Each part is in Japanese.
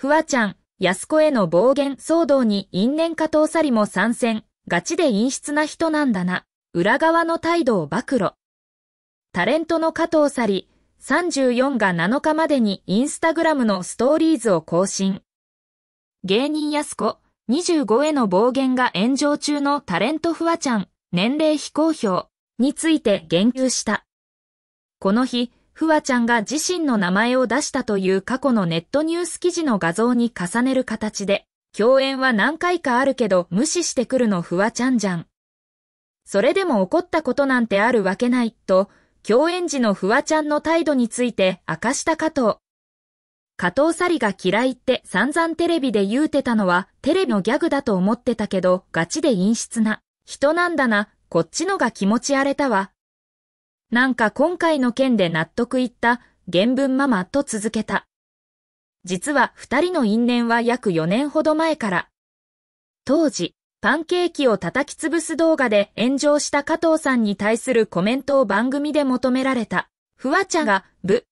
フワちゃん、安子への暴言騒動に因縁加藤サリも参戦、ガチで陰湿な人なんだな、裏側の態度を暴露。タレントの加藤サリ、34が7日までにインスタグラムのストーリーズを更新。芸人安子、25への暴言が炎上中のタレントフワちゃん、年齢非公表について言及した。この日、フワちゃんが自身の名前を出したという過去のネットニュース記事の画像に重ねる形で、共演は何回かあるけど無視してくるのフワちゃんじゃん。それでも怒ったことなんてあるわけない、と、共演時のフワちゃんの態度について明かした加藤。加藤サリが嫌いって散々テレビで言うてたのはテレビのギャグだと思ってたけどガチで陰湿な人なんだな、こっちのが気持ち荒れたわ、なんか今回の件で納得いった原文ママと続けた。実は二人の因縁は約4年ほど前から。当時、パンケーキを叩き潰す動画で炎上した加藤さんに対するコメントを番組で求められた、フワちゃんが、ブ。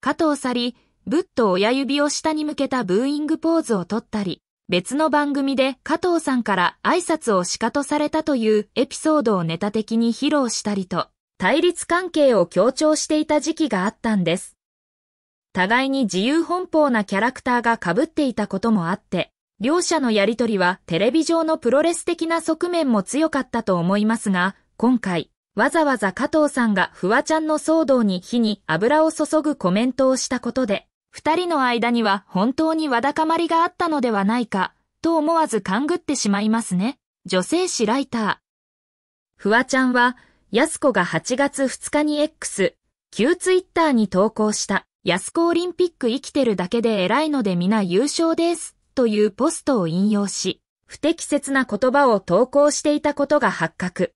加藤さり、ブッと親指を下に向けたブーイングポーズをとったり、別の番組で加藤さんから挨拶を仕方されたというエピソードをネタ的に披露したりと、対立関係を強調していた時期があったんです。互いに自由奔放なキャラクターが被っていたこともあって、両者のやりとりはテレビ上のプロレス的な側面も強かったと思いますが、今回、わざわざ加藤さんがフワちゃんの騒動に火に油を注ぐコメントをしたことで、二人の間には本当にわだかまりがあったのではないか、と思わず勘ぐってしまいますね。女性誌ライター。フワちゃんは安子が8月2日に X、旧ツイッターに投稿した、安子オリンピック生きてるだけで偉いので皆優勝です、というポストを引用し、不適切な言葉を投稿していたことが発覚。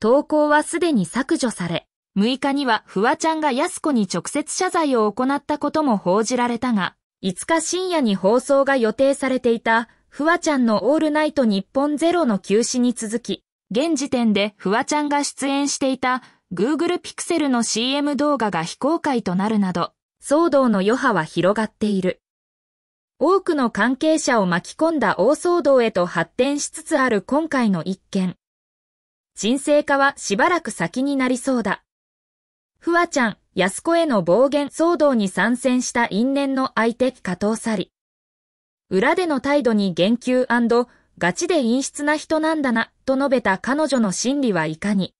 投稿はすでに削除され、6日にはフワちゃんが安子に直接謝罪を行ったことも報じられたが、5日深夜に放送が予定されていたフワちゃんのオールナイト日本ゼロの休止に続き、現時点でフワちゃんが出演していた Google Pixel の CM 動画が非公開となるなど、騒動の余波は広がっている。多くの関係者を巻き込んだ大騒動へと発展しつつある今回の一件。沈静化はしばらく先になりそうだ。フワちゃん、安子への暴言騒動に参戦した因縁の相手、加藤サリ。裏での態度に言及ガチで陰湿な人なんだな、と述べた彼女の心理はいかに。